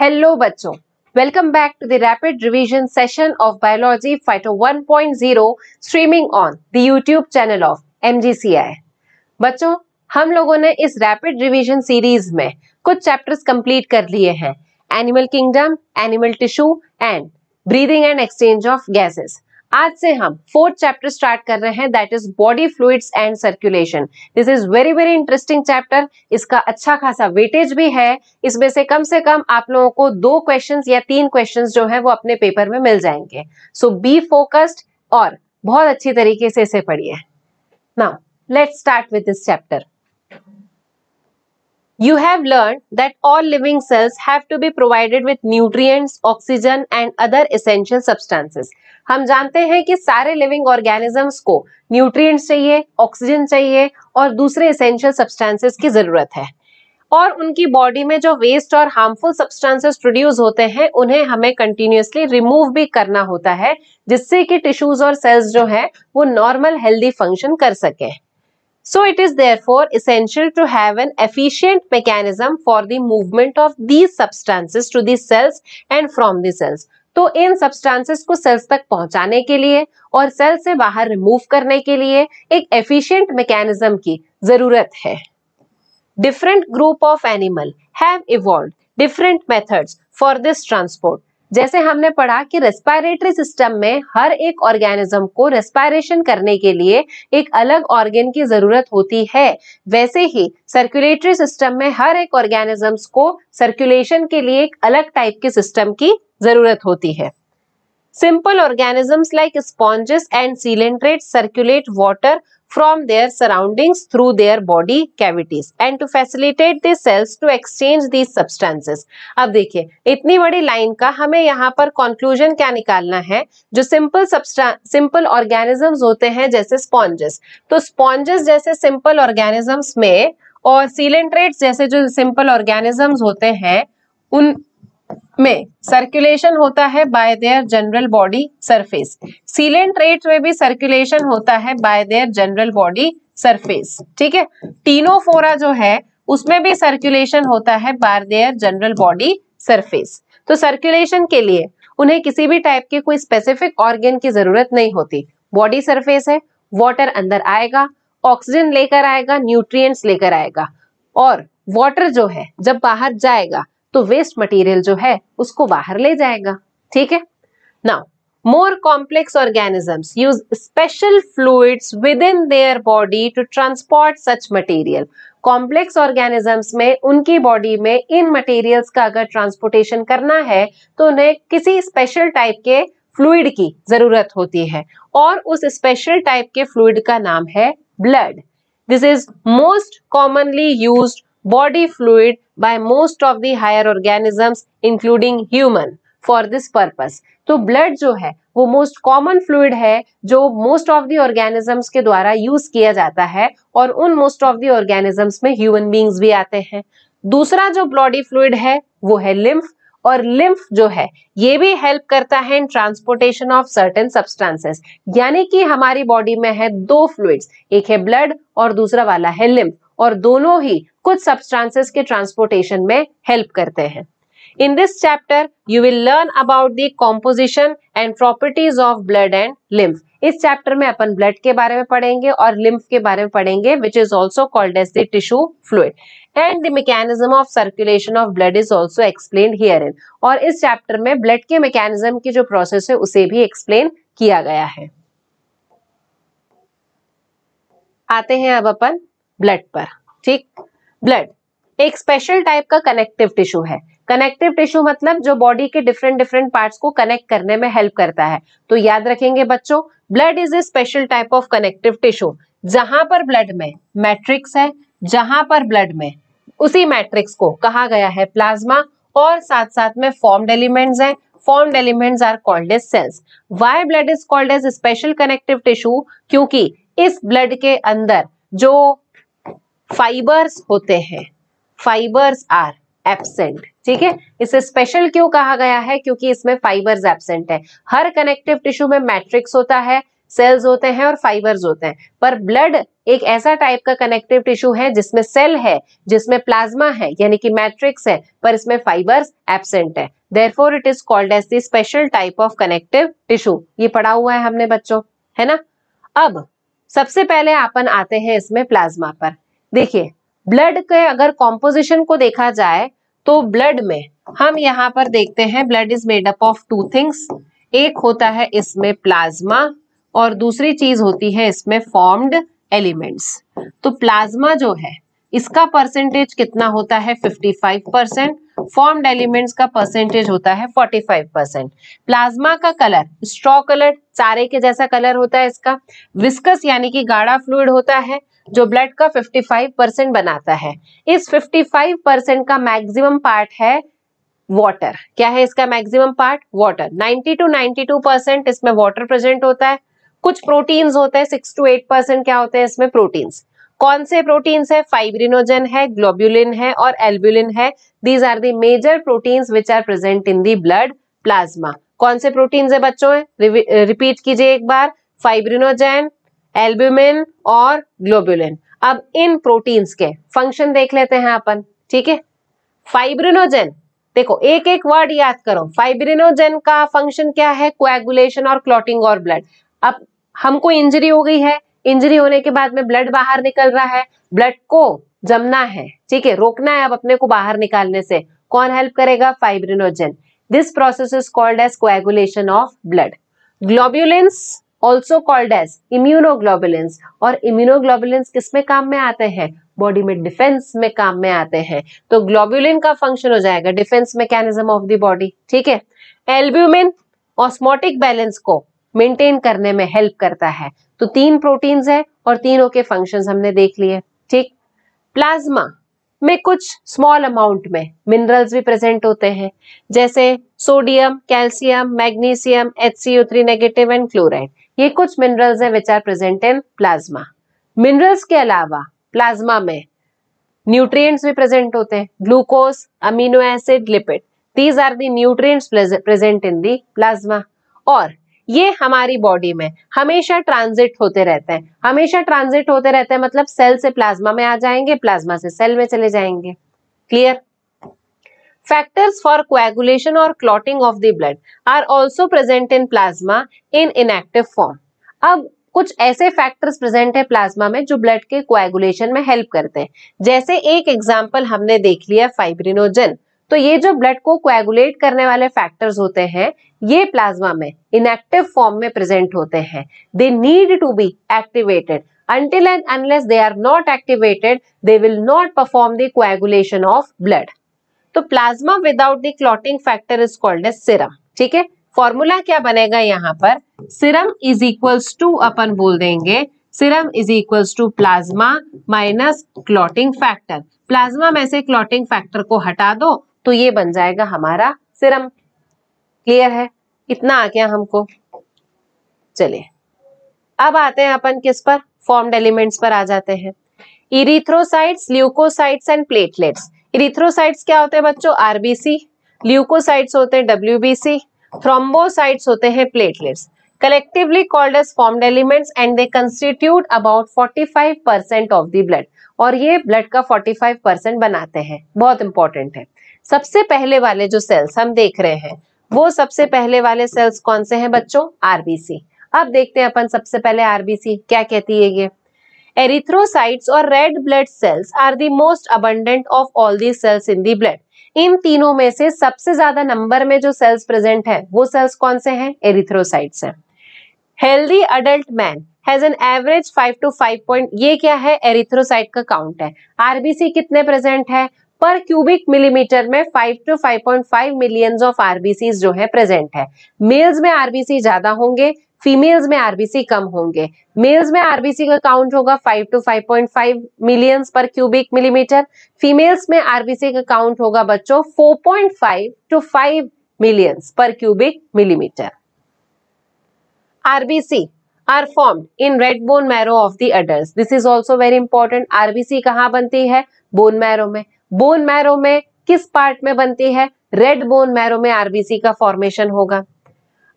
Hello बच्चों welcome back to the rapid revision session of biology phyto 1.0 streaming on the YouTube channel of MGCI बच्चों हम लोगों ने इस रैपिड रिवीजन सीरीज में कुछ चैप्टर्स कंप्लीट कर लिए हैं animal kingdom animal tissue and breathing and exchange of gases आज से हम फोर्थ चैप्टर स्टार्ट कर रहे हैं that is body fluids and circulation this is very very interesting chapter इसका अच्छा खासा वेटेज भी है इसमें से कम से कम आप लोगों को दो क्वेश्चन या तीन क्वेश्चन जो है वो अपने पेपर में मिल जाएंगे सो बी फोकस्ड और बहुत अच्छी तरीके से इसे पढ़िए now let's start with this chapter You have learned that all living cells have to be provided with nutrients, oxygen and other essential substances. हम जानते हैं कि सारे लिविंग ऑर्गेनिजम्स को न्यूट्रिय चाहिए ऑक्सीजन चाहिए और दूसरे इसेंशियल सब्सटेंसेज की जरूरत है और उनकी बॉडी में जो वेस्ट और हार्मफुल सब्सटेंसेस प्रोड्यूस होते हैं उन्हें हमें कंटिन्यूसली रिमूव भी करना होता है जिससे कि टिश्यूज और सेल्स जो है वो नॉर्मल हेल्दी फंक्शन कर सकें So it is therefore essential to have an efficient mechanism for the movement of these substances to the cells and from the cells. तो इन सब्सटेंसेस को सेल्स तक पहुंचाने के लिए और सेल से बाहर रिमूव करने के लिए एक एफिशिएंट मैकेनिज्म की जरूरत है different group of animal have evolve different methods for this transport जैसे हमने पढ़ा कि रेस्पायरेटरी सिस्टम में हर एक ऑर्गेनिज्म को रेस्पायरेशन करने के लिए एक अलग ऑर्गेन की जरूरत होती है वैसे ही सर्कुलेटरी सिस्टम में हर एक ऑर्गेनिजम्स को सर्कुलेशन के लिए एक अलग टाइप के सिस्टम की जरूरत होती है simple organisms like sponges and coelenterate circulate water from their surroundings through their body cavities and to facilitate the cells to exchange these substances. अब देखिए इतनी बड़ी लाइन का हमें यहाँ पर कॉन्क्लूजन क्या निकालना है जो सिंपल सिंपल ऑर्गेनिजम्स होते हैं जैसे स्पॉन्जेस तो स्पॉन्जेस जैसे सिंपल ऑर्गेनिजम्स में और सीलेंट्रेट जैसे जो सिंपल ऑर्गेनिजम्स होते हैं उन में सर्कुलेशन होता है by their general body surface coelenterate में भी सर्कुलेशन होता है by their general body surface ठीक है टीनोफोरा जो है उसमें भी सर्कुलेशन होता है by their general body surface तो सर्कुलेशन के लिए उन्हें किसी भी टाइप के कोई स्पेसिफिक ऑर्गेन की जरूरत नहीं होती बॉडी सरफेस है वॉटर अंदर आएगा ऑक्सीजन लेकर आएगा न्यूट्रिय लेकर आएगा और वॉटर जो है जब बाहर जाएगा तो वेस्ट मटेरियल जो है उसको बाहर ले जाएगा ठीक है now more complex organisms use special fluid within their body to transport such material complex organisms में उनकी बॉडी में इन मटेरियल्स का अगर ट्रांसपोर्टेशन करना है तो उन्हें किसी स्पेशल टाइप के फ्लूड की जरूरत होती है और उस स्पेशल टाइप के फ्लूड का नाम है blood this is most commonly use body fluid by most of the higher organisms including human for this purpose. तो ब्लड जो है वो मोस्ट कॉमन फ्लूड है जो मोस्ट ऑफ दी ऑर्गेनिजम्स के द्वारा यूज किया जाता है और उन मोस्ट ऑफ दी ऑर्गेनिजम्स में ह्यूमन बींग्स भी आते हैं दूसरा जो ब्लॉडी फ्लूड है वो है लिम्फ और लिम्फ जो है ये भी हेल्प करता है in transportation of certain substances यानी कि हमारी बॉडी में है दो फ्लूड्स एक है ब्लड और दूसरा वाला है लिम्फ और दोनों ही कुछ सब्सटेंसेस के ट्रांसपोर्टेशन में हेल्प करते हैं in this chapter you will learn about the composition and properties of blood and lymph इस चैप्टर में अपन ब्लड के बारे में पढ़ेंगे और लिम्फ के बारे में पढ़ेंगे which is also called as the tissue fluid and the mechanism of circulation of blood is also explain here in और इस चैप्टर में ब्लड के मेकेनिज्म की जो प्रोसेस है उसे भी एक्सप्लेन किया गया है आते हैं अब अपन ब्लड पर ठीक ब्लड एक स्पेशल टाइप का कनेक्टिव टिश्यू है कनेक्टिव टिश्यू मतलब जो बॉडी के डिफरेंट डिफरेंट पार्ट्स को कनेक्ट करने में हेल्प करता है तो याद रखेंगे बच्चों blood is a special type of connective tissue जहां पर ब्लड में मैट्रिक्स है जहां पर ब्लड में उसी मैट्रिक्स को कहा गया है प्लाज्मा और साथ साथ में फॉर्म्ड एलिमेंट्स हैं formed elements are called as cells why blood is called as special connective tissue क्योंकि इस ब्लड के अंदर जो फाइबर्स होते हैं फाइबर्स आर एबसेंट ठीक है इसे स्पेशल क्यों कहा गया है क्योंकि इसमें फाइबर्स एबसेंट है हर कनेक्टिव टिश्यू में मैट्रिक्स होता है सेल्स होते हैं और फाइबर्स होते हैं पर ब्लड एक ऐसा टाइप का कनेक्टिव टिश्यू है जिसमें सेल है जिसमें प्लाज्मा है यानी कि मैट्रिक्स है पर इसमें फाइबर्स एबसेंट है therefore it is called as the special type of connective tissue ये पढ़ा हुआ है हमने बच्चों है ना अब सबसे पहले अपन आते हैं इसमें प्लाज्मा पर देखिए ब्लड के अगर कॉम्पोजिशन को देखा जाए तो ब्लड में हम यहाँ पर देखते हैं blood is made up of two things एक होता है इसमें प्लाज्मा और दूसरी चीज होती है इसमें फॉर्म्ड एलिमेंट्स तो प्लाज्मा जो है इसका परसेंटेज कितना होता है 55 परसेंट फॉर्म्ड एलिमेंट्स का परसेंटेज होता है 45 परसेंट प्लाज्मा का कलर स्ट्रॉ कलर चारे के जैसा कलर होता है इसका विस्कस यानी कि गाढ़ा फ्लूड होता है जो ब्लड का 55 परसेंट बनाता है इस 55 परसेंट का मैक्सिमम पार्ट है वाटर क्या है इसका maximum part water 90 to 92 percent इसमें वाटर प्रेजेंट होता है कुछ प्रोटीन्स होते हैं सिक्स टू एट परसेंट क्या होते हैं इसमें प्रोटीन्स कौन से प्रोटीन्स है फाइब्रिनोजन है ग्लोब्यूलिन है और एल्ब्यूलिन है these are the major proteins which are present in the blood plasma कौन से प्रोटीन्स है बच्चों रिपीट कीजिए एक बार फाइब्रिनोजेन एल्ब्यूमिन और ग्लोब्यूलिन अब इन प्रोटीन्स के फंक्शन देख लेते हैं अपन ठीक है फाइब्रिनोजेन देखो एक एक वर्ड याद करो फाइब्रिनोजेन का फंक्शन क्या है क्वेगुलेशन और क्लॉटिंग और ब्लड अब हमको इंजरी हो गई है इंजरी होने के बाद में ब्लड बाहर निकल रहा है ब्लड को जमना है ठीक है रोकना है अब अपने को बाहर निकालने से कौन हेल्प करेगा fibrinogen this process is called as coagulation of blood globulins also called as immunoglobulins और इम्यूनोग्लोबुलेंस किस में काम में आते हैं बॉडी में डिफेंस में काम में आते हैं तो ग्लोबुलिन का फंक्शन हो जाएगा defence mechanism of the body ठीक है एल्ब्यूमिन ऑस्मोटिक बैलेंस को मेंटेन करने में हेल्प करता है तो तीन प्रोटीन्स है और तीनों के फंक्शन हमने देख लिए ठीक प्लाज्मा में कुछ स्मॉल अमाउंट में मिनरल्स भी प्रेजेंट होते हैं जैसे sodium calcium magnesium H C O three negative and chloride ये कुछ मिनरल्स हैं which are present in plasma minerals के अलावा प्लाज्मा में न्यूट्रिएंट्स भी प्रेजेंट होते हैं glucose amino acid lipid these are the nutrients present in the plasma और ये हमारी बॉडी में हमेशा ट्रांजिट होते रहते हैं हमेशा ट्रांजिट होते रहते हैं मतलब सेल से प्लाज्मा में आ जाएंगे प्लाज्मा से सेल में चले जाएंगे क्लियर फैक्टर्स फॉर क्वेगुलेशन और clotting of the blood are also present in plasma in inactive form ab कुछ ऐसे फैक्टर्स प्रेजेंट है प्लाज्मा में जो ब्लड के कोएगुलेशन में हेल्प करते हैं जैसे एक एग्जाम्पल हमने देख लिया फाइब्रिनोजन तो ये जो ब्लड को क्वेगुलेट करने वाले फैक्टर्स होते हैं ये प्लाज्मा में इनएक्टिव फॉर्म में प्रेजेंट होते हैं they need to be activated until and unless they are not activated they will not perform the coagulation of blood तो plasma without the clotting factor is called as serum ठीक है formula क्या बनेगा यहाँ पर serum is equals to अपन बोल देंगे serum is equals to plasma minus clotting factor plasma में से क्लॉटिंग फैक्टर को हटा दो तो ये बन जाएगा हमारा सिरम क्लियर है इतना आ गया हमको चलिए अब आते हैं अपन किस पर फॉर्म्ड एलिमेंट्स पर आ जाते हैं erythrocytes leucocytes and platelets erythrocytes क्या होते हैं बच्चों आरबीसी ल्यूकोसाइट्स होते हैं डब्ल्यूबीसी थ्रोम्बोसाइट्स होते हैं platelets collectively called as formed elements and they constitute about 45 percent of the blood और ये ब्लड का 45 परसेंट बनाते हैं बहुत इंपॉर्टेंट है सबसे पहले वाले जो सेल्स हम देख रहे हैं वो सबसे पहले वाले सेल्स कौन से हैं बच्चों आरबीसी अब देखते हैं अपन सबसे पहले आरबीसी क्या कहती है ये एरिथ्रोसाइट्स और red blood cells are the most abundant of all the cells in the blood इन तीनों में से सबसे ज्यादा नंबर में जो सेल्स प्रेजेंट है वो सेल्स कौन से हैं एरिथ्रोसाइट्स हैं healthy adult man has an average 5 to 5 point ये क्या है एरिथ्रोसाइट का काउंट है आरबीसी कितने प्रेजेंट है पर क्यूबिक मिलीमीटर में 5 टू 5.5 मिलियंस ऑफ आरबीसी जो है प्रेजेंट है मेल्स में आरबीसी ज्यादा होंगे फीमेल्स में आरबीसी कम होंगे मेल्स में आरबीसी का काउंट होगा 5 to 5.5 millions per cubic millimetre females में आरबीसी का काउंट होगा बच्चों 4.5 to 5 millions per cubic millimetre RBC are form in red bone marrow of the adult this is also very important RBC कहाँ बनती है bone marrow में bone marrow में किस पार्ट में बनती है रेड बोन मैरो में आरबीसी का फॉर्मेशन होगा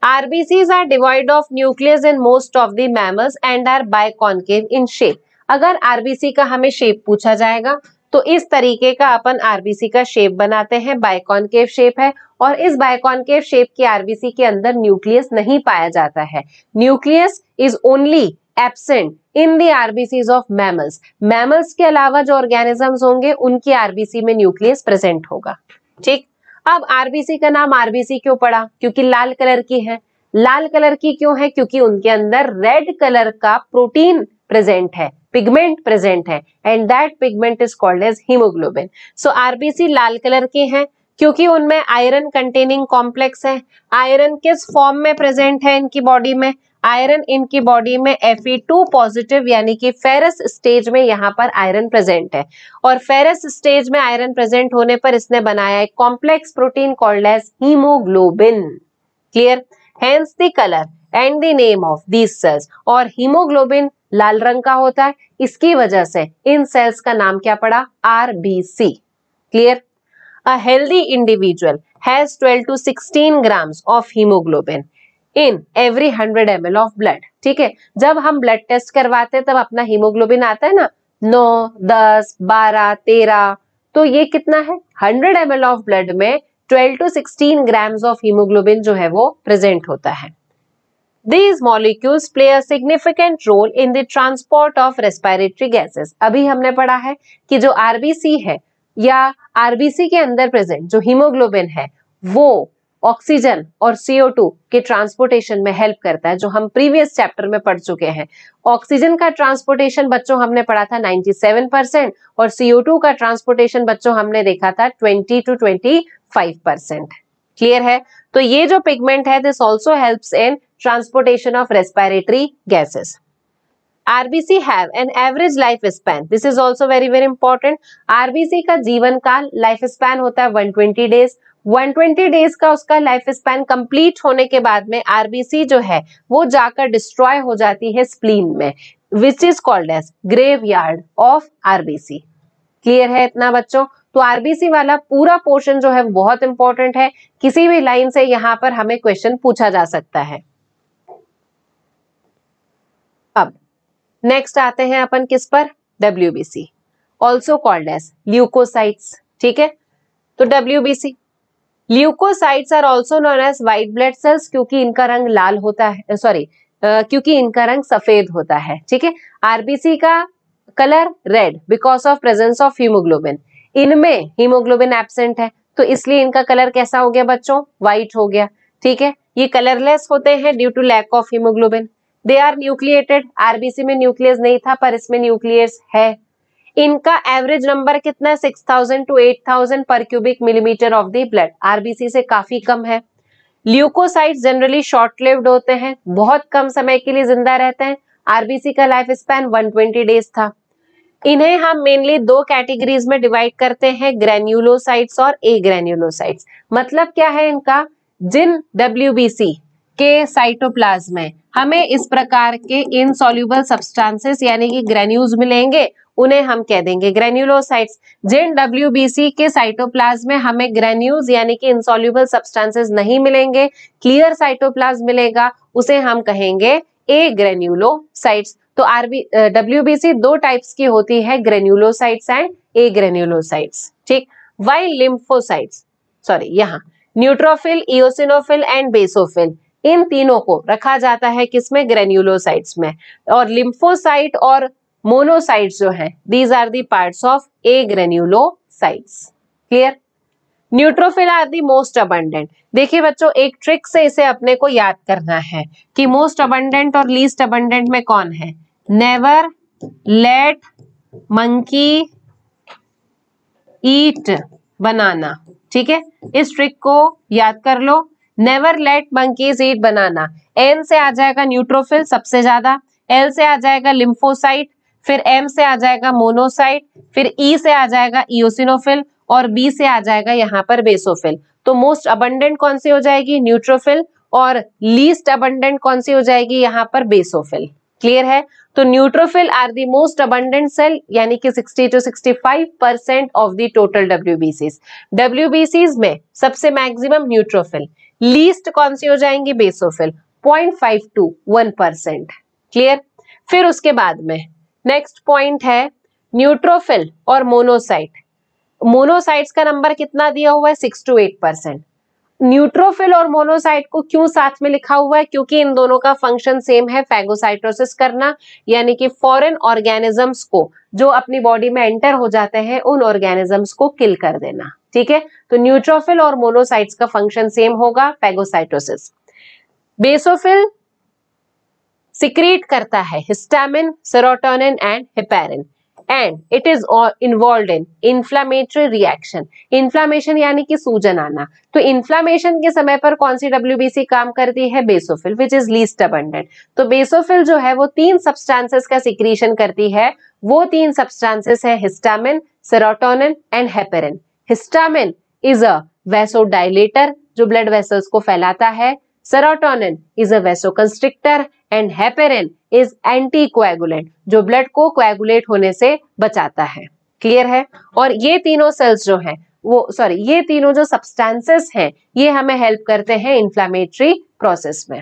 RBCs are devoid of nucleus in most of of mammals and are by biconcave in shape अगर आरबीसी का हमें शेप पूछा जाएगा तो इस तरीके का अपन आरबीसी का शेप बनाते हैं बायकॉनकेव शेप है और इस बायकॉनकेव शेप की आरबीसी के अंदर न्यूक्लियस नहीं पाया जाता है nucleus is only absent in the RBC of mammals mammals के अलावा जो ऑर्गेनिजम्स होंगे उनकी आरबीसी में न्यूक्लियस प्रेजेंट होगा ठीक अब आरबीसी का नाम आरबीसी क्यों पड़ा क्योंकि लाल कलर की है लाल कलर की क्यों है क्योंकि उनके अंदर रेड कलर का प्रोटीन प्रेजेंट है पिगमेंट प्रेजेंट है and that pigment is called as haemoglobin so RBC लाल कलर के हैं क्योंकि उनमें आयरन कंटेनिंग कॉम्प्लेक्स है आयरन किस फॉर्म में प्रेजेंट है इनकी बॉडी में आयरन इनकी बॉडी में एफ पॉजिटिव यानी कि फेरस स्टेज में यहाँ पर आयरन प्रेजेंट है और फेरस स्टेज में आयरन प्रेजेंट होने पर इसने बनाया एक complex protein called as haemoglobin clear hence the colour and the name of these cells और हीमोग्लोबिन लाल रंग का होता है इसकी वजह से इन सेल्स का नाम क्या पड़ा are clear a healthy individual has 12 to 16 grams of haemoglobin in every hundred M of blood ठीक है जब हम ब्लड टेस्ट करवाते हैं तब अपना हीमोग्लोबिन आता है ना नौ दस बारह तेरह तो ये कितना है हंड्रेड एम ऑफ ब्लड में twelve to sixteen grams of haemoglobin जो है वो प्रेजेंट होता है these molecules play a significant role in the transport of respiratory gases अभी हमने पढ़ा है कि जो आरबीसी है या आरबीसी के अंदर प्रेजेंट जो हीमोग्लोबिन है वो ऑक्सीजन और CO2 के ट्रांसपोर्टेशन में हेल्प करता है जो हम प्रीवियस चैप्टर में पढ़ चुके हैं ऑक्सीजन का ट्रांसपोर्टेशन बच्चों हमने पढ़ा था 97 परसेंट और CO2 का ट्रांसपोर्टेशन बच्चों हमने देखा था 20 टू 25 परसेंट क्लियर है तो ये जो पिगमेंट है this also helps in transportation of respiratory gases RBC have an average life span. This is also very very important. RBC का जीवन काल लाइफ स्पैन होता है 120 डेज 120 डेज का उसका लाइफ स्पैन कंप्लीट होने के बाद में आरबीसी जो है वो जाकर डिस्ट्रॉय हो जाती है स्प्लीन में which is called as graveyard of RBC clear है इतना बच्चों तो आरबीसी वाला पूरा पोर्शन जो है बहुत इंपॉर्टेंट है किसी भी लाइन से यहाँ पर हमें क्वेश्चन पूछा जा सकता है अब नेक्स्ट आते हैं अपन किस पर W B C also called as leucocytes ठीक है तो W B C leucocytes are also known as white blood cells क्योंकि इनका रंग लाल होता है सॉरी क्योंकि इनका रंग सफेद होता है ठीक है आरबीसी का colour red because of presence of haemoglobin इनमें हीमोग्लोबिन एबसेंट है तो इसलिए इनका कलर कैसा हो गया बच्चों व्हाइट हो गया ठीक है ये कलरलेस होते हैं due to lack of haemoglobin they are nucleated RBC में न्यूक्लियस नहीं था पर इसमें न्यूक्लियस है इनका एवरेज नंबर कितना है six thousand to eight thousand per cubic millimetre of the blood RBC से काफी कम है ल्यूकोसाइट जनरली शॉर्ट लिव्ड होते हैं बहुत कम समय के लिए जिंदा रहते हैं आरबीसी का लाइफ स्पैन 120 डेज था इन्हें हम मेनली दो कैटेगरीज में डिवाइड करते हैं ग्रेन्यूलोसाइट्स और ए ग्रेन्यूलोसाइट्स मतलब क्या है इनका जिन डब्ल्यू के साइटोप्लाज्म में हमें इस प्रकार के इनसॉल्यूबल सब्सटेंसेस यानी कि ग्रेन्यूज मिलेंगे उन्हें हम कह देंगे ग्रेन्यूलोसाइट्स जिन डब्ल्यू के साइटोप्लाज्म में हमें ग्रेन्यूज यानी कि इंसॉल्यूबल सब्सटेंसेस नहीं मिलेंगे क्लियर साइटोप्लाज्म मिलेगा उसे हम कहेंगे ए ग्रेन्यूलोसाइट्स तो आरबी डब्ल्यू दो टाइप्स की होती है ग्रेन्यूलोसाइट्स एंड ए ग्रेन्यूलोसाइट्स ठीक वाई लिम्फोसाइट्स सॉरी यहाँ न्यूट्रोफिल इोसिनोफिल एंड बेसोफिल इन तीनों को रखा जाता है किसमें ग्रेन्यूलोसाइट्स में और लिम्फोसाइट और मोनोसाइट जो है these are the part of agranulocytes clear neutrophil are the most abundant देखिए बच्चों एक ट्रिक से इसे अपने को याद करना है कि मोस्ट अबंडेंट और लीस्ट अबंडेंट में कौन है never let monkey eat banana ठीक है इस ट्रिक को याद कर लो never let monkeys eat banana N से आ जाएगा न्यूट्रोफिल सबसे ज्यादा एल से आ जाएगा लिम्फोसाइट फिर एम से आ जाएगा मोनोसाइट फिर ई e से आ जाएगा इोसिनोफिल और बी से आ जाएगा यहाँ पर बेसोफिल तो मोस्ट अबंडेंट कौन सी हो जाएगी न्यूट्रोफिल और लीस्ट अबंडेंट कौन सी हो जाएगी यहाँ पर बेसोफिल क्लियर है तो neutrophil are the most abundant cell यानी कि 60 to 65 percent of the total डब्ल्यूबीसीज डब्ल्यूबीसीज में सबसे मैक्सिमम न्यूट्रोफिल लीस्ट कौन सी हो जाएंगी basophil point five to one percent clear फिर उसके बाद में नेक्स्ट पॉइंट है न्यूट्रोफिल और मोनोसाइट मोनोसाइट्स का नंबर कितना दिया हुआ है six to eight percent neutrophil और मोनोसाइट को क्यों साथ में लिखा हुआ है क्योंकि इन दोनों का फंक्शन सेम है फैगोसाइटोसिस करना यानी कि फॉरेन ऑर्गेनिजम्स को जो अपनी बॉडी में एंटर हो जाते हैं उन ऑर्गेनिजम्स को किल कर देना ठीक है तो न्यूट्रोफिल और मोनोसाइट्स का फंक्शन सेम होगा फैगोसाइटोसिस बेसोफिल secrete करता है histamine serotonin and heparin and it is involve in inflammatory reaction inflammation यानी कि सूजन आना तो इन्फ्लामेशन के समय पर कौन सी डब्ल्यू काम करती है basophil which is least abundant तो बेसोफिल जो है वो तीन सब्सटेंसेस का सिक्रीशन करती है वो तीन सब्सटेंसेस है histamine serotonin and heparin histamine is a vasodilator जो ब्लड वेसल्स को फैलाता है serotonin is a vasoconstrictor and heparin is anticoagulant जो ब्लड को कोएगुलेट होने से बचाता है क्लियर है और ये तीनों सेल्स जो हैं वो सॉरी ये तीनों जो सब्सटेंसेस हैं ये हमें हेल्प करते हैं इन्फ्लामेटरी प्रोसेस में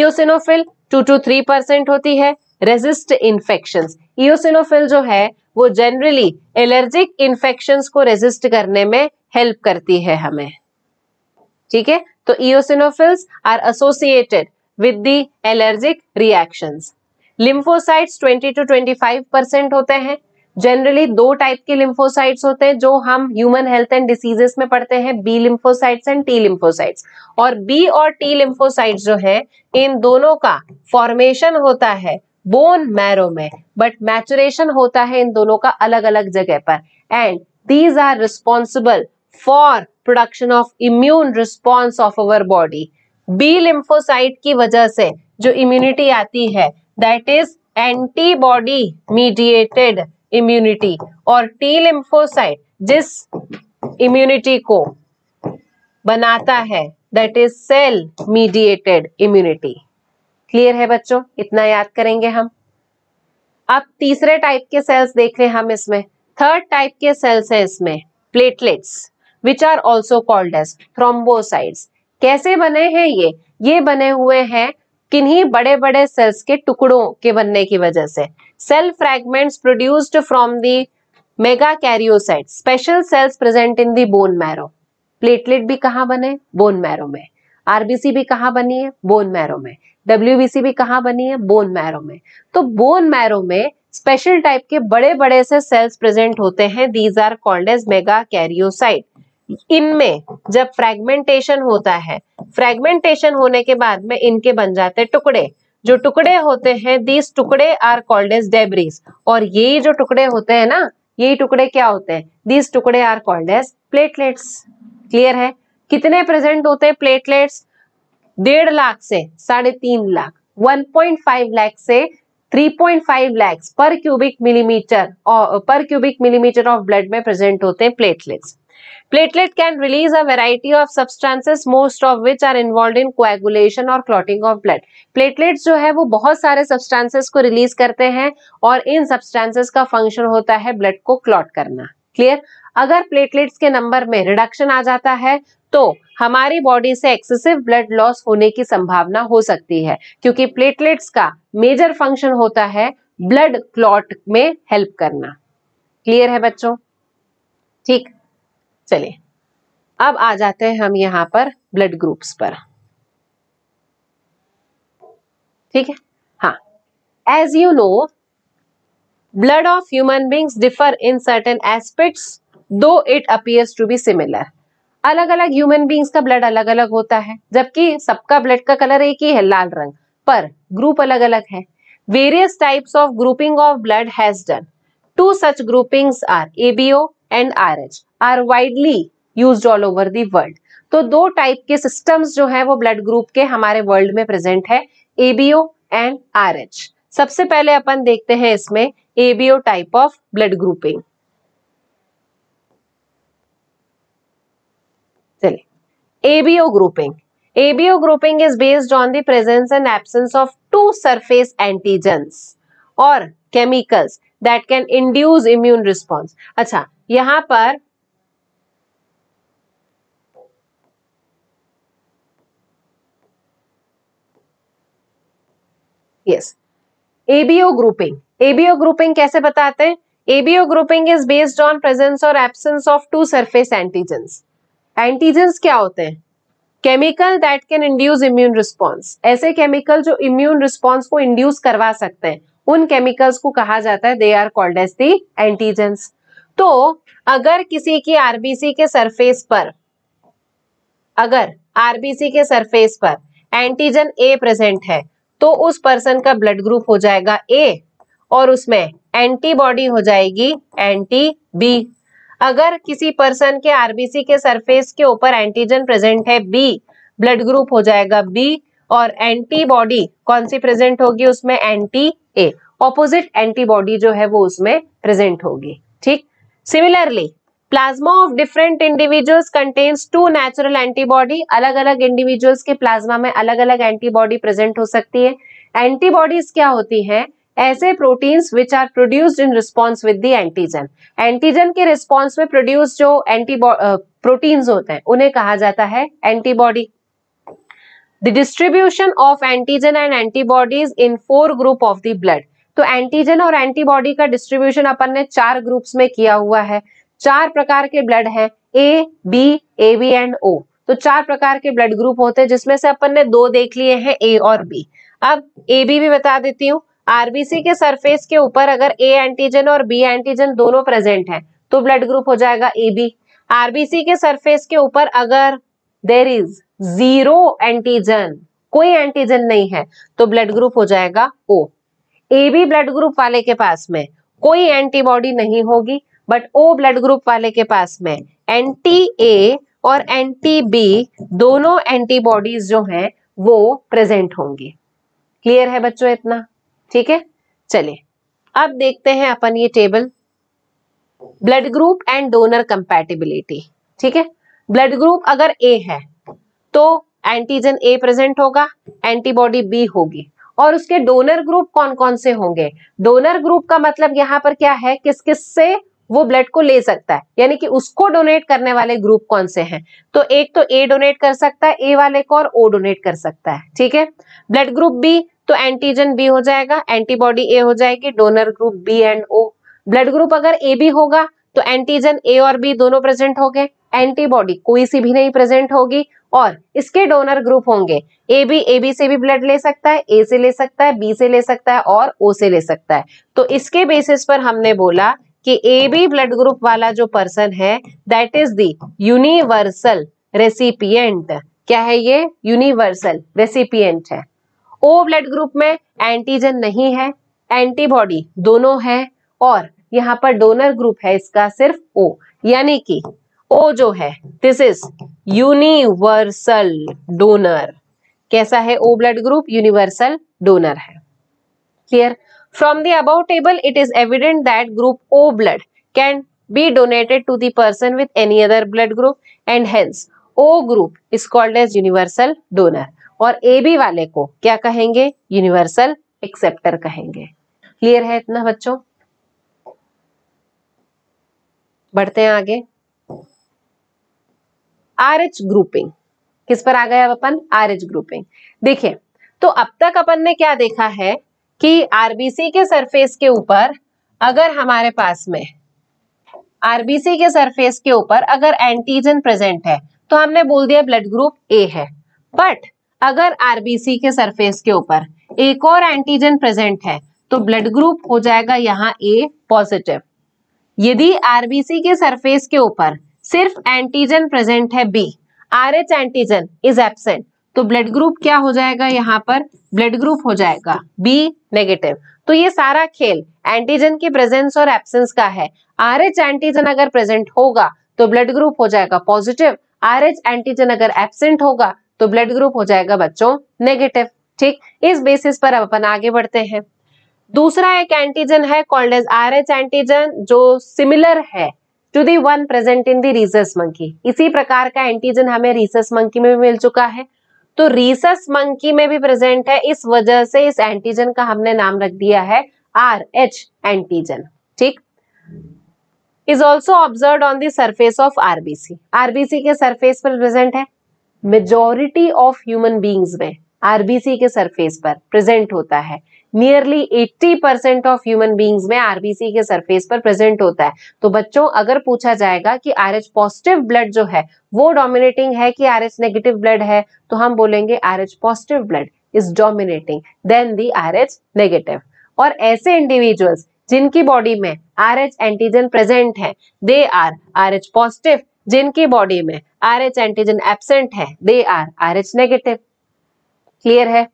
eosinophil two to three percent होती है रेजिस्ट इन्फेक्शन इओसिनोफिल जो है वो जनरली एलर्जिक इन्फेक्शन को रेजिस्ट करने में हेल्प करती है हमें ठीक है तो eosinophils are associated with the allergic reaction lymphocytes 20 to 25 percent होते हैं जनरली दो टाइप के लिम्फोसाइट्स होते हैं जो हम ह्यूमन हेल्थ एंड डिसीजेस में पढ़ते हैं B lymphocytes and T lymphocytes और बी और टी लिम्फोसाइट्स जो है इन दोनों का फॉर्मेशन होता है बोन मैरो में बट मैचुरेशन होता है इन दोनों का अलग अलग जगह पर and these are responsible for production of immune response of our body B lymphocyte की वजह से जो इम्यूनिटी आती है that is antibody mediated immunity और टी लिम्फोसाइट जिस इम्यूनिटी को बनाता है that is cell mediated immunity clear है बच्चों इतना याद करेंगे हम अब तीसरे टाइप के सेल्स देख रहे हैं हम इसमें थर्ड टाइप के सेल्स है इसमें platelets which are also called as thrombocytes कैसे बने हैं ये ये बने हुए हैं किन्हीं बड़े बड़े सेल्स के टुकड़ों के बनने की वजह से cell fragments produced from the megakaryocyte special cells present in the bone marrow platelet भी कहा बने बोन मैरो में आरबीसी भी कहा बनी है बोन मैरो में डब्ल्यूबीसी भी कहा बनी है बोन मैरो में तो बोन मैरो में स्पेशल टाइप के बड़े बड़े से सेल्स प्रेजेंट होते हैं these are called as megakaryocyte इनमें जब फ्रेगमेंटेशन होता है फ्रेगमेंटेशन होने के बाद में इनके बन जाते हैं टुकड़े जो टुकड़े होते हैं दीज टुकड़े आर कॉल्ड एज डेबरीज और ये जो टुकड़े होते हैं ना ये टुकड़े क्या होते हैं दीज टुकड़े are called as platelets clear है कितने प्रेजेंट होते हैं प्लेटलेट्स डेढ़ लाख से साढ़े तीन लाख 1.5 लाख से 3.5 लाख पर क्यूबिक मिलीमीटर और per cubic millimetre of blood में प्रेजेंट होते हैं platelets Platelet can release a variety of substances, most of which are involved in coagulation or clotting of blood. Platelets जो है वो बहुत सारे substances को release करते हैं और इन substances का function होता है blood को clot करना. Clear? अगर प्लेटलेट्स के नंबर में रिडक्शन आ जाता है तो हमारी बॉडी से एक्सेसिव ब्लड लॉस होने की संभावना हो सकती है क्योंकि प्लेटलेट्स का मेजर फंक्शन होता है ब्लड क्लॉट में हेल्प करना क्लियर है बच्चों ठीक चलिए अब आ जाते हैं हम यहाँ पर ब्लड ग्रुप्स पर ठीक है हाँ as you know blood of human beings differ in certain aspects though it appears to be similar अलग अलग ह्यूमन बींग्स का ब्लड अलग अलग होता है जबकि सबका ब्लड का कलर एक ही है लाल रंग पर ग्रुप अलग अलग है various types of grouping of blood has done two such groupings are ABO and R H are widely use all over the world तो दो टाइप के सिस्टम्स जो है वो ब्लड ग्रुप के हमारे वर्ल्ड में प्रेजेंट है एबीओ एंड आर एच सबसे पहले अपन देखते हैं इसमें ABO type of blood grouping चलिए ABO grouping ABO grouping is based on the presence and absence of two surface antigens और chemicals that can induce immune response अच्छा यहां पर yes ABO grouping ABO grouping कैसे बताते हैं ABO grouping is based on presence और absence of two surface antigens antigens क्या होते हैं chemical that can induce immune response ऐसे केमिकल जो इम्यून रिस्पॉन्स को इंड्यूस करवा सकते हैं उन केमिकल्स को कहा जाता है they are called as the antigens तो अगर किसी की आरबीसी के सरफेस पर अगर आरबीसी के सरफेस पर एंटीजन ए प्रेजेंट है तो उस पर्सन का ब्लड ग्रुप हो जाएगा ए और उसमें एंटीबॉडी हो जाएगी एंटी बी अगर किसी पर्सन के आरबीसी के सरफेस के ऊपर एंटीजन प्रेजेंट है बी ब्लड ग्रुप हो जाएगा बी और एंटीबॉडी कौन सी प्रेजेंट होगी उसमें एंटी ए ऑपोजिट एंटीबॉडी जो है वो उसमें प्रेजेंट होगी ठीक similarly plasma of different individuals contains two natural antibody अलग अलग इंडिविजुअल्स के प्लाज्मा में अलग अलग एंटीबॉडी प्रेजेंट हो सकती है एंटीबॉडीज क्या होती है ऐसे proteins which are produced in response with the antigen antigen के रिस्पॉन्स में प्रोड्यूस जो एंटीबॉ प्रोटीन्स होते हैं उन्हें कहा जाता है antibody the distribution of antigen and antibodies in four group of the blood तो एंटीजन और एंटीबॉडी का डिस्ट्रीब्यूशन अपन ने चार ग्रुप्स में किया हुआ है चार प्रकार के ब्लड हैं A B A B and O तो चार प्रकार के ब्लड ग्रुप होते हैं जिसमें से अपन ने दो देख लिए हैं ए और बी अब ए बी भी बता देती हूँ आरबीसी के सरफेस के ऊपर अगर ए एंटीजन और बी एंटीजन दोनों प्रेजेंट है तो ब्लड ग्रुप हो जाएगा ए बी आरबीसी के सरफेस के ऊपर अगर देर इज जीरो एंटीजन कोई एंटीजन नहीं है तो ब्लड ग्रुप हो जाएगा O A B blood group वाले के पास में कोई एंटीबॉडी नहीं होगी बट ओ ब्लड ग्रुप वाले के पास में एंटी ए और एंटी बी दोनों एंटीबॉडीज जो हैं वो प्रेजेंट होंगी क्लियर है बच्चों इतना ठीक है चलिए अब देखते हैं अपन ये table blood group and donor compatibility ठीक है ब्लड ग्रुप अगर ए है तो एंटीजन ए प्रेजेंट होगा एंटीबॉडी बी होगी और उसके डोनर ग्रुप कौन कौन से होंगे डोनर ग्रुप का मतलब यहाँ पर क्या है किस किस से वो ब्लड को ले सकता है यानी कि उसको डोनेट करने वाले ग्रुप कौन से हैं तो एक तो ए डोनेट कर सकता है ए वाले को और ओ डोनेट कर सकता है ठीक है ब्लड ग्रुप बी तो एंटीजन बी हो जाएगा एंटीबॉडी ए हो जाएगी donor group B and O blood group अगर ए बी होगा तो एंटीजन ए और बी दोनों प्रेजेंट हो गए एंटीबॉडी कोई सी भी नहीं प्रेजेंट होगी और इसके डोनर ग्रुप होंगे ए बी ए बी से भी ब्लड ले सकता है ए से ले सकता है बी से ले सकता है और ओ से ले सकता है तो इसके बेसिस पर हमने बोला कि ए बी ब्लड ग्रुप वाला जो पर्सन है that is the universal recipient क्या है ये यूनिवर्सल रेसिपियंट है ओ ब्लड ग्रुप में एंटीजन नहीं है एंटीबॉडी दोनों है और यहाँ पर डोनर ग्रुप है इसका सिर्फ ओ यानी कि ओ जो है दिस इज यूनिवर्सल डोनर कैसा है O blood group universal donor है clear from the above table it is evident that group O blood can be donated to the person with any other blood group and hence O group is called as universal donor और B वाले को क्या कहेंगे universal acceptor कहेंगे clear है इतना बच्चों बढ़ते हैं आगे आर एच ग्रुपिंग किस पर आ गया अपन आर एच ग्रुपिंग देखिए तो अब तक अपन ने क्या देखा है कि आरबीसी के सरफेस के ऊपर अगर हमारे पास में आरबीसी के सरफेस के ऊपर अगर एंटीजन प्रेजेंट है तो हमने बोल दिया ब्लड ग्रुप ए है बट अगर आरबीसी के सरफेस के ऊपर एक और एंटीजन प्रेजेंट है तो ब्लड ग्रुप हो जाएगा यहाँ ए पॉजिटिव यदि आरबीसी के सरफेस के ऊपर सिर्फ एंटीजन प्रेजेंट है B R H antigen is absent तो ब्लड ग्रुप क्या हो जाएगा यहाँ पर ब्लड ग्रुप हो जाएगा बी नेगेटिव तो ये सारा खेल एंटीजन की प्रेजेंस और एबसेंस का है आर एच एंटीजन अगर प्रेजेंट होगा तो ब्लड ग्रुप हो जाएगा पॉजिटिव आर एच एंटीजन अगर एबसेंट होगा तो ब्लड ग्रुप हो जाएगा बच्चों नेगेटिव ठीक इस बेसिस पर अब अपन आगे बढ़ते हैं दूसरा एक एंटीजन है called as R H antigen जो सिमिलर है to the one present in the rhesus monkey इसी प्रकार का एंटीजन हमें रीसस मंकी में भी मिल चुका है तो रीसस मंकी में भी प्रेजेंट है इस वजह से इस एंटीजन का हमने नाम रख दिया है आर एच एंटीजन ठीक is also observe on the surface of RBC RBC के सरफेस पर प्रेजेंट है मेजोरिटी ऑफ ह्यूमन बींग्स में आरबीसी के सरफेस पर प्रेजेंट होता है nearly 80 percent of human beings में आरबीसी के सरफेस पर प्रेजेंट होता है तो बच्चों अगर पूछा जाएगा कि आरएच पॉजिटिव ब्लड जो है वो डोमिनेटिंग है कि आरएच नेगेटिव ब्लड है तो हम बोलेंगे R H positive blood is dominating than the R H negative और ऐसे इंडिविजुअल्स जिनकी बॉडी में आर एच एंटीजन प्रेजेंट है they are R H positive जिनकी बॉडी में आर एच एंटीजन एबसेंट है they are R H negative clear है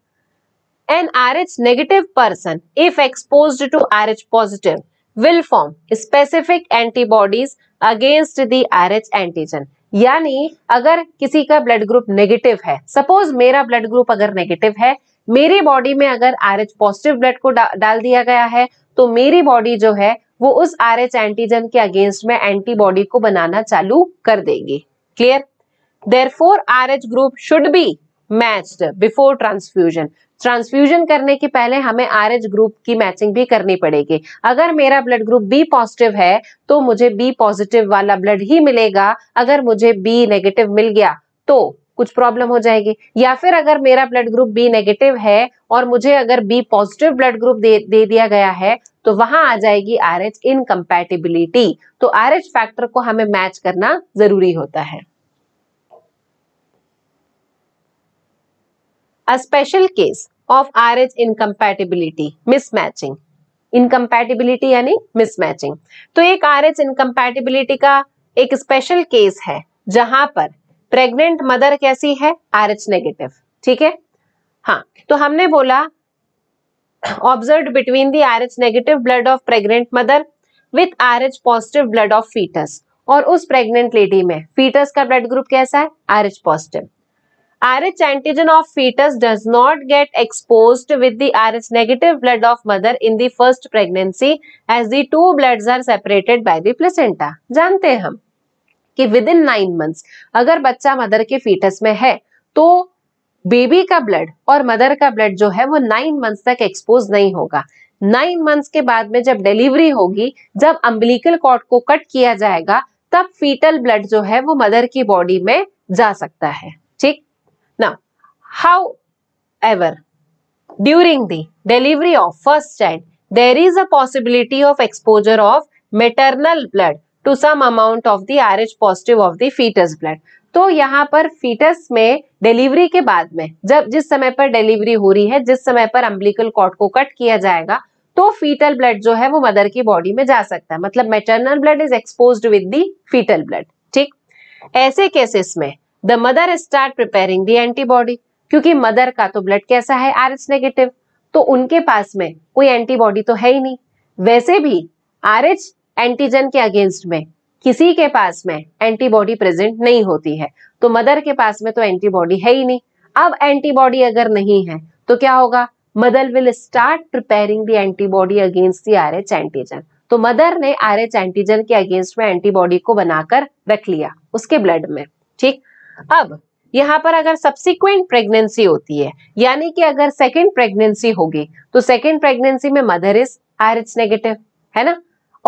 an R H negative person if expose to R H positive will form specific antibodies against the R H antigen यानी अगर किसी का blood group negative है suppose मेरा blood group अगर negative है मेरी बॉडी में अगर आर एच पॉजिटिव ब्लड को डा, डाल दिया गया है तो मेरी बॉडी जो है वो उस आर एच एंटीजन के अगेंस्ट में एंटीबॉडी को बनाना चालू कर देगी clear therefore R H group should be matched before transfusion transfusion करने के पहले हमें आर एच ग्रुप की मैचिंग भी करनी पड़ेगी अगर मेरा ब्लड ग्रुप बी पॉजिटिव है तो मुझे बी पॉजिटिव वाला ब्लड ही मिलेगा अगर मुझे बी नेगेटिव मिल गया तो कुछ प्रॉब्लम हो जाएगी या फिर अगर मेरा ब्लड ग्रुप बी नेगेटिव है और मुझे अगर बी पॉजिटिव ब्लड ग्रुप दे, दे दिया गया है तो वहां आ जाएगी आर एच इनकम्पैटिबिलिटी तो आर एच फैक्टर को हमें मैच करना जरूरी होता है a special case of R H incompatibility mismatching incompatibility यानी मिसमैचिंग तो एक आर एच इनकम्पैटिबिलिटी का एक स्पेशल केस है जहां पर प्रेग्नेंट मदर कैसी है आर एच नेगेटिव ठीक है हाँ तो हमने बोला observe between the R H negative blood of pregnant mother with R H positive blood of foetus और उस प्रेग्नेंट लेडी में फीटस का ब्लड ग्रुप कैसा है R H positive RH antigen of fetus does not get exposed with the RH negative blood of mother in the first pregnancy as the two bloods are separated by the placenta. जानते हैं हम कि with in nine months अगर बच्चा mother के foetus में है तो बेबी का ब्लड और मदर का ब्लड जो है वो नाइन मंथ्स तक एक्सपोज नहीं होगा नाइन मंथ्स के बाद में जब डिलीवरी होगी जब अम्बिलिकल कॉर्ड को कट किया जाएगा तब फीटल ब्लड जो है वो मदर की बॉडी में जा सकता है ठीक during the delivery of first child there is a possibility of exposure of maternal blood to some amount of of R H positive of the foetus blood तो यहाँ पर फीटस में डिलीवरी के बाद में जब जिस समय पर डिलीवरी हो रही है जिस समय पर अम्बिलिकल कॉर्ड को कट किया जाएगा तो फीटल ब्लड जो है वो मदर की बॉडी में जा सकता है मतलब maternal blood is expose with the foetal blood ठीक ऐसे केसेस में the mother start preparing the antibody क्योंकि मदर का तो ब्लड कैसा है आर एच नेगेटिव तो उनके पास में कोई एंटीबॉडी तो है ही नहीं वैसे भी आर एच एंटीजन के अगेंस्ट में किसी के पास में एंटीबॉडी प्रेजेंट नहीं होती है तो मदर के पास में तो एंटीबॉडी है ही नहीं अब एंटीबॉडी अगर नहीं है तो क्या होगा mother will start preparing the antibody against the R H antigen तो मदर ने आर एच एंटीजन के अगेंस्ट में एंटीबॉडी को बनाकर रख लिया उसके ब्लड में ठीक अब यहाँ पर अगर सब्सिक्वेंट प्रेगनेंसी होती है यानी कि अगर सेकेंड प्रेगनेंसी होगी तो सेकेंड प्रेगनेंसी में mother is R H negative है ना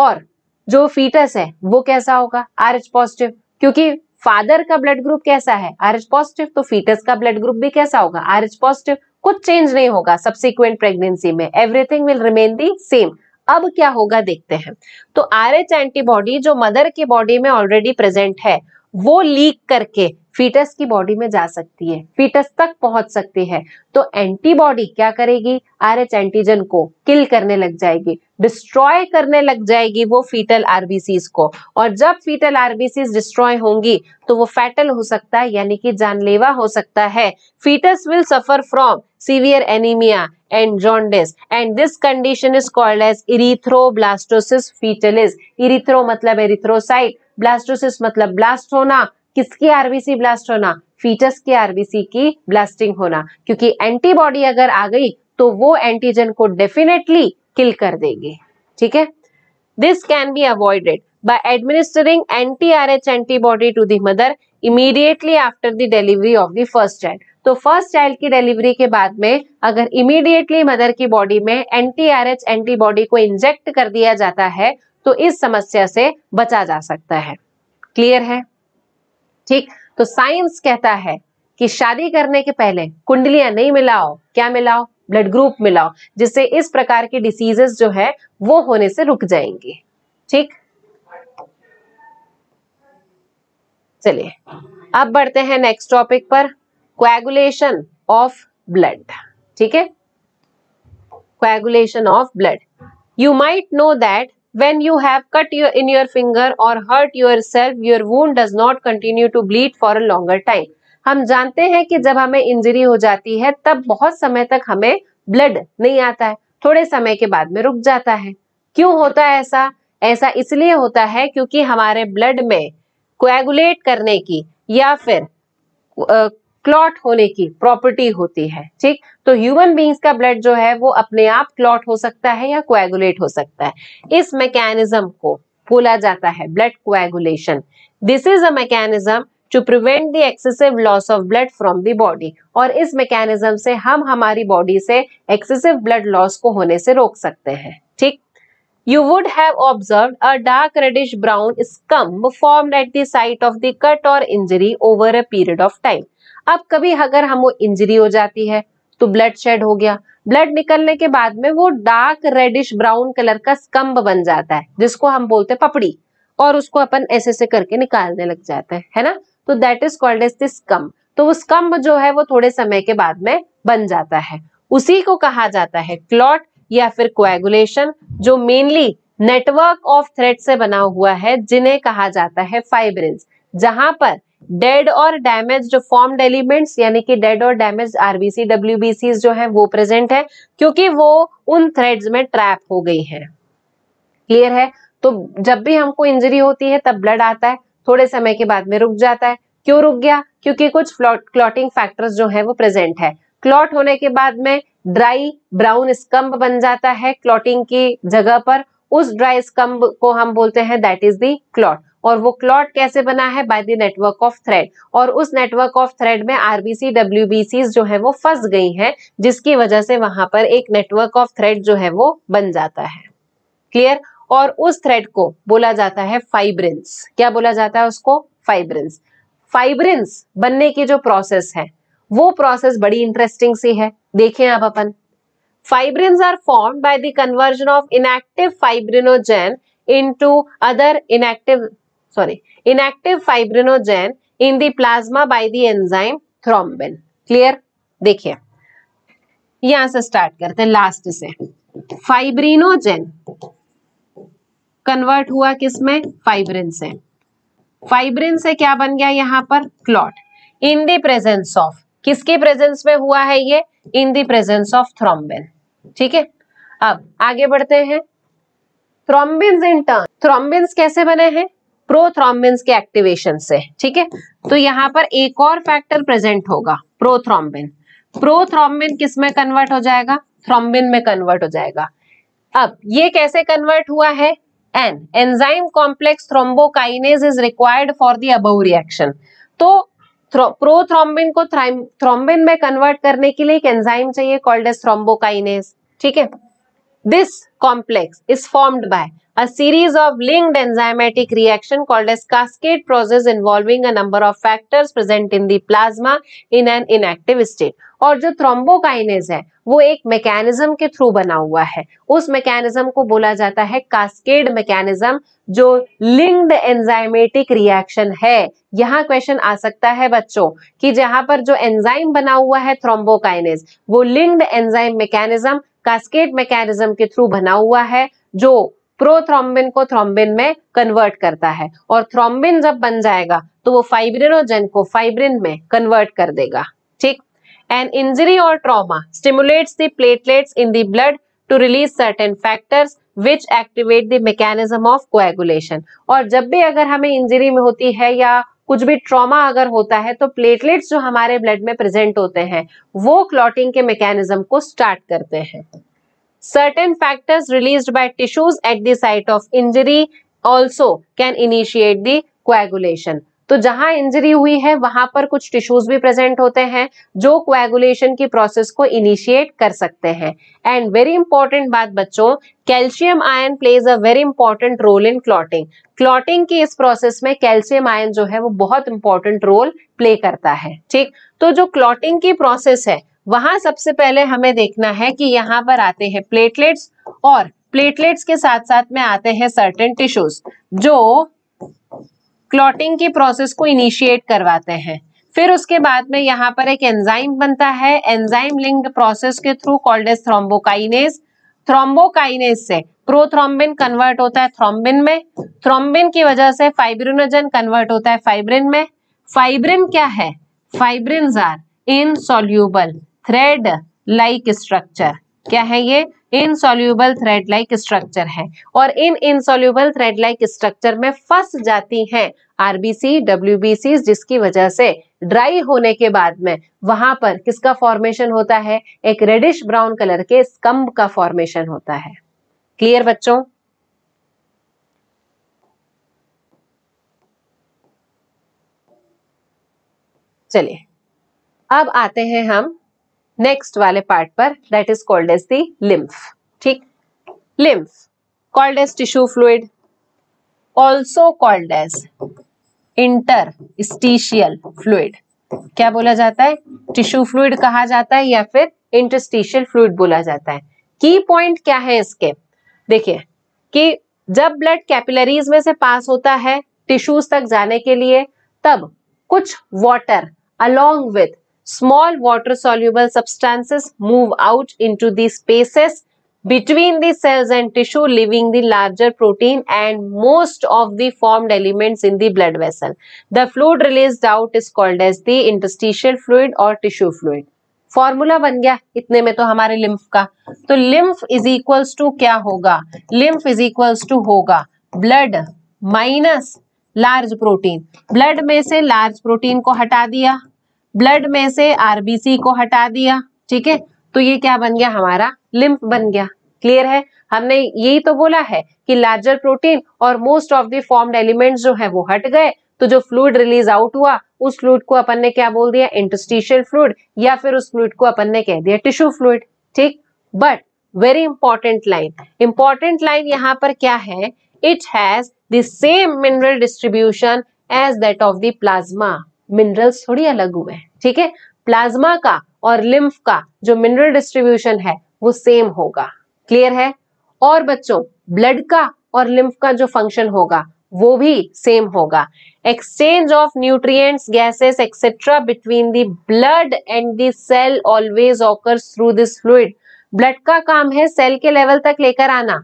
और जो फीटस है वो कैसा होगा आर एच पॉजिटिव क्योंकि फादर का ब्लड ग्रुप कैसा है आर एच पॉजिटिव तो फीटस का ब्लड ग्रुप भी कैसा होगा आर एच पॉजिटिव कुछ चेंज नहीं होगा सब्सिक्वेंट प्रेगनेंसी में everything will remain the same अब क्या होगा देखते हैं तो आर एच एंटीबॉडी जो मदर की बॉडी में ऑलरेडी प्रेजेंट है वो लीक करके फीटस की बॉडी में जा सकती है फीटस तक पहुंच सकती है तो एंटीबॉडी क्या करेगी आरएच एंटीजन को किल करने लग जाएगी डिस्ट्रॉय करने लग जाएगी वो फीटल आरबीसीज को और जब फीटल आरबीसीज डिस्ट्रॉय होंगी तो वो फैटल हो सकता है यानी कि जानलेवा हो सकता है fetus will suffer from severe anaemia and jaundice and this condition is called as blastosis fetalis erythro मतलब एरिथ्रोसाइट ब्लास्टोसिस मतलब ब्लास्ट होना किसकी आरबीसी ब्लास्ट होना फीटस की आरबीसी की ब्लास्टिंग होना क्योंकि एंटीबॉडी अगर आ गई तो वो एंटीजन को डेफिनेटली किल कर देगी ठीक है this can be avoided by administering anti-RH antibody to the mother immediately after the delivery of the first child. तो फर्स्ट चाइल्ड की डिलीवरी के बाद में अगर इमीडिएटली मदर की बॉडी में एंटी आर एच एंटीबॉडी को इंजेक्ट कर दिया जाता है तो इस समस्या से बचा जा सकता है क्लियर है ठीक तो साइंस कहता है कि शादी करने के पहले कुंडलियां नहीं मिलाओ क्या मिलाओ ब्लड ग्रुप मिलाओ जिससे इस प्रकार की डिसीजेस जो है वो होने से रुक जाएंगे ठीक चलिए अब बढ़ते हैं नेक्स्ट टॉपिक पर क्वेगुलेशन ऑफ ब्लड ठीक है coagulation of blood you might know that when you have cut your in your finger or hurt yourself your wound does not continue to bleed for a longer time हम जानते हैं कि जब हमें injury हो जाती है तब बहुत समय तक हमें ब्लड नहीं आता है थोड़े समय के बाद में रुक जाता है क्यों होता है ऐसा ऐसा इसलिए होता है क्योंकि हमारे ब्लड में कोएगुलेट करने की या फिर क्लॉट होने की प्रॉपर्टी होती है ठीक तो ह्यूमन बींग्स का ब्लड जो है वो अपने आप क्लॉट हो सकता है या क्वेगुलेट हो सकता है इस मैकेनिज्म को बोला जाता है blood coagulation this is a mechanism to prevent the excessive loss of blood from the body और इस मैकेनिज्म से हम हमारी बॉडी से एक्सेसिव ब्लड लॉस को होने से रोक सकते हैं ठीक You would have observed a dark reddish brown scum formed at the site of the cut or injury over a period of time. अब कभी अगर वो इंजरी हो जाती है तो ब्लड शेड हो गया ब्लड निकलने के बाद में वो डार्क रेडिश ब्राउन कलर का स्कम्ब बन जाता है जिसको हम बोलते हैं पपड़ी और उसको अपन ऐसे ऐसे करके निकालने लग जाते हैं है ना तो that is called as this scab तो वो स्कम्ब जो है वो थोड़े समय के बाद में बन जाता है उसी को कहा जाता है क्लॉट या फिर कोएगुलेशन जो मेनली नेटवर्क ऑफ थ्रेड से बना हुआ है जिन्हें कहा जाता है फाइब्रिन्स जहां पर डेड और डैमेज फॉर्म्ड एलिमेंट्स यानी कि डेड और डैमेज आरबीसी डब्ल्यूबीसी जो है वो प्रेजेंट है क्योंकि वो उन थ्रेड्स में ट्रैप हो गई है क्लियर है तो जब भी हमको इंजरी होती है तब ब्लड आता है थोड़े समय के बाद में रुक जाता है क्यों रुक गया क्योंकि कुछ क्लॉटिंग फैक्टर्स जो है वो प्रेजेंट है क्लॉट होने के बाद में ड्राई ब्राउन स्कम्ब बन जाता है क्लॉटिंग की जगह पर उस ड्राई स्कम्ब को हम बोलते हैं दैट इज दी क्लॉट और वो क्लॉट कैसे बना है by the network of thread और उस नेटवर्क ऑफ थ्रेड में आरबीसी डब्ल्यू जो है वो फंस गई हैं जिसकी वजह से वहां पर एक नेटवर्क ऑफ थ्रेड जो है वो बन जाता है क्लियर और उस थ्रेड को बोला जाता है फाइब्रिंस क्या बोला जाता है उसको फाइब्रिंस फाइब्रिंस बनने की जो प्रोसेस है वो प्रोसेस बड़ी इंटरेस्टिंग सी है देखें आप अपन fibrins are form by the conversion of inactive fibrinogen into other inactive sorry inactive fibrinogen in the plasma by the enzyme thrombin clear देखिए यहां से स्टार्ट करते हैं लास्ट से फाइब्रिनोजेन कन्वर्ट हुआ किसमें फाइब्रिन से फाइब्रिन से क्या बन गया यहां पर clot in the presence of किसके प्रेजेंस में हुआ है ये in the presence of thrombin ठीक है अब आगे बढ़ते हैं थ्रोम्बिन इन टर्न थ्रोम्बिन कैसे बने हैं प्रोथ्रोम्बिन के एक्टिवेशन से ठीक है तो यहाँ पर एक और फैक्टर प्रेजेंट होगा प्रोथ्रॉम्बिन प्रोथ्रॉम्बिन किस में कन्वर्ट हो जाएगा थ्रोम्बिन में कन्वर्ट हो जाएगा अब ये कैसे कन्वर्ट हुआ है an enzyme complex thrombokinase is required for the above reaction तो प्रोथ्रोम्बिन को थ्रोम्बिन में कन्वर्ट करने के लिए एक एंजाइम चाहिए कॉल्ड एज थ्रोम्बोकाइनेज ठीक है this complex is formed by a series of linked enzymatic reaction called as cascade process involving a number of factors present in the plasma in an inactive state. और जो thrombokinase है वो एक mechanism के through बना हुआ है उस मैकेनिज्म को बोला जाता है कास्केड मैकेनिज्म जो लिंक्ड एंजाइमेटिक रिएक्शन है यहाँ क्वेश्चन आ सकता है बच्चों कि जहां पर जो एंजाइम बना हुआ है थ्रोम्बोकाइनेज वो linked enzyme mechanism cascade mechanism के थ्रू बना हुआ है जो प्रोथ्रोम्बिन को थ्रोम्बिन में कन्वर्ट करता है और थ्रोम्बिन जब बन जाएगा तो वो फाइब्रिनोजन को फाइब्रिन में कन्वर्ट कर देगा ठीक एन इंजरी और trauma stimulates the platelets in the blood to release certain factors which activate the mechanism of coagulation और जब भी अगर हमें इंजरी में होती है या कुछ भी ट्रॉमा अगर होता है तो प्लेटलेट्स जो हमारे ब्लड में प्रेजेंट होते हैं वो क्लॉटिंग के मैकेनिज्म को स्टार्ट करते हैं certain factors released by tissues at the site of injury also can initiate the coagulation तो जहां इंजरी हुई है वहां पर कुछ टिश्यूज भी प्रेजेंट होते हैं जो क्वेगुलेशन की प्रोसेस को इनिशिएट कर सकते हैं एंड वेरी इंपॉर्टेंट बात बच्चों calcium ion plays a very important role in clotting clotting की इस प्रोसेस में कैल्शियम आयन जो है वो बहुत इंपॉर्टेंट रोल प्ले करता है ठीक तो जो क्लॉटिंग की प्रोसेस है वहां सबसे पहले हमें देखना है कि यहाँ पर आते हैं प्लेटलेट्स और प्लेटलेट्स के साथ साथ में आते हैं सर्टेन टिश्यूज जो क्लॉटिंग की प्रोसेस को इनिशिएट करवाते हैं फिर उसके बाद में यहाँ पर एक एंजाइम बनता है एंजाइम लिंक्ड प्रोसेस के through called as thrombokinase thrombokinase से प्रोथ्रोम्बिन कन्वर्ट होता है थ्रोम्बिन में थ्रोम्बिन की वजह से फाइब्रिनोजन कन्वर्ट होता है फाइब्रिन में फाइब्रिन क्या है fibrin are insoluble thread like structure क्या है ये इनसॉल्यूबल थ्रेड लाइक स्ट्रक्चर है और इन इनसॉल्यूबल थ्रेड लाइक स्ट्रक्चर में फंस जाती हैं आरबीसी डब्ल्यूबीसी जिसकी वजह से ड्राई होने के बाद में वहां पर किसका फॉर्मेशन होता है एक रेडिश ब्राउन कलर के स्कम्ब का फॉर्मेशन होता है क्लियर बच्चों चलिए अब आते हैं हम नेक्स्ट वाले पार्ट पर that is called as the lymph ठीक lymph called as tissue fluid also called as interstitial fluid क्या बोला जाता है टिश्यू फ्लूड कहा जाता है या फिर इंटरस्टिशियल फ्लूड बोला जाता है की पॉइंट क्या है इसके देखिए कि जब ब्लड कैपिलरीज में से पास होता है टिश्यूज तक जाने के लिए तब कुछ water along with small water soluble substances move out into the spaces between the cells and tissue leaving the larger protein and most of the formed elements in the blood vessel. The fluid released out is called as the interstitial fluid or tissue fluid. Formula बन गया इतने में तो हमारे lymph का तो lymph is equals to क्या होगा लिम्फ इज इक्वल्स टू होगा blood minus large protein blood में से लार्ज प्रोटीन को हटा दिया ब्लड में से आरबीसी को हटा दिया ठीक है तो ये क्या बन गया हमारा लिम्फ बन गया क्लियर है हमने यही तो बोला है कि लार्जर प्रोटीन और most of the formed element जो है वो हट गए तो जो फ्लूड रिलीज आउट हुआ उस फ्लूड को अपन ने क्या बोल दिया इंटस्टिशियल फ्लूड या फिर उस फ्लूड को अपन ने कह दिया टिश्यू फ्लूड ठीक but very important line important line यहाँ पर क्या है it has the same mineral distribution as that of the plasma minerals थोड़ी अलग हुए हैं ठीक है प्लाज्मा का और लिम्फ का जो मिनरल डिस्ट्रीब्यूशन है वो सेम होगा क्लियर है और बच्चों ब्लड का और लिम्फ का जो फंक्शन होगा वो भी सेम होगा exchange of nutrients gases etcetera between the blood and the cell always occurs through this fluid blood का काम है सेल के लेवल तक लेकर आना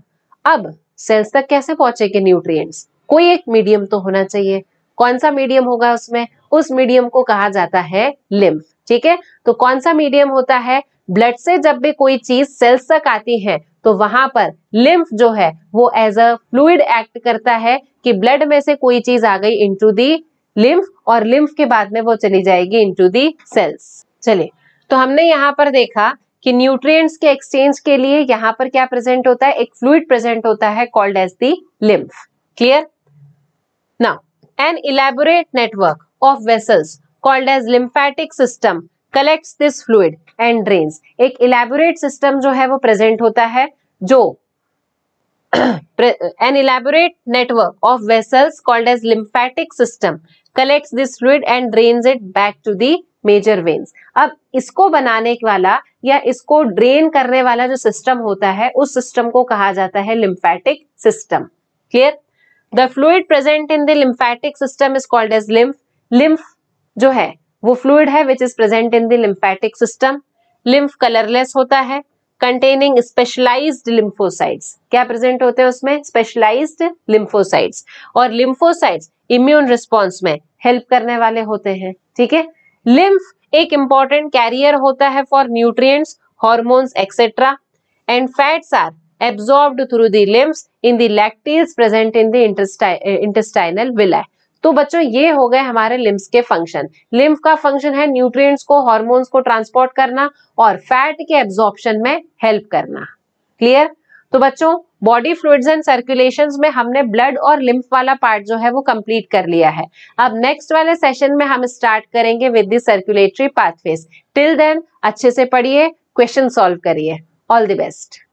अब सेल्स तक कैसे पहुंचेंगे न्यूट्रिएंट्स कोई एक मीडियम तो होना चाहिए कौन सा मीडियम होगा उसमें उस मीडियम को कहा जाता है लिम्फ ठीक है तो कौन सा मीडियम होता है ब्लड से जब भी कोई चीज सेल्स तक आती है तो वहां पर लिम्फ जो है वो एज अ फ्लूड एक्ट करता है कि ब्लड में से कोई चीज आ गई इंटू दी लिम्फ और लिम्फ के बाद में वो चली जाएगी इंटू दी सेल्स चलिए तो हमने यहाँ पर देखा कि न्यूट्रिएंट्स के एक्सचेंज के लिए यहाँ पर क्या प्रेजेंट होता है एक फ्लूड प्रेजेंट होता है called as the lymph clear now an elaborate network of vessels called as lymphatic system collects this fluid and drains एक इलेबोरेट सिस्टम जो है वो प्रेजेंट होता है जो an elaborate network of vessels called as lymphatic system collects this fluid and drains it back to the major veins अब इसको बनाने वाला या इसको ड्रेन करने वाला जो सिस्टम होता है उस सिस्टम को कहा जाता है lymphatic system clear the fluid present in the lymphatic system is called as lymph lymph जो है वो फ्लूड है which is present in the lymphatic system lymph colourless होता है कंटेनिंग स्पेशलाइज लिम्फोसाइड्स क्या प्रेजेंट होते हैं उसमें स्पेशलाइज लिम्फोसाइड्स और लिम्फोसाइड्स इम्यून रिस्पॉन्स में हेल्प करने वाले होते हैं ठीक है लिम्फ एक इंपॉर्टेंट कैरियर होता है for nutrients hormones etcetera and fats are absorb through them in the lacteals present in the intestinal in तो बच्चों ये हो गए हमारे लिम्स के फंक्शन लिम्फ का फंक्शन है न्यूट्रिएंट्स को हार्मोन्स को ट्रांसपोर्ट करना और फैट के एब्जॉर्प्शन में हेल्प करना क्लियर तो बच्चों बॉडी फ्लूड्स एंड सर्कुलेशन में हमने ब्लड और लिम्फ वाला पार्ट जो है वो कंप्लीट कर लिया है अब नेक्स्ट वाले सेशन में हम स्टार्ट करेंगे with the circulatory pathways till then अच्छे से पढ़िए क्वेश्चन सॉल्व करिए ऑल द बेस्ट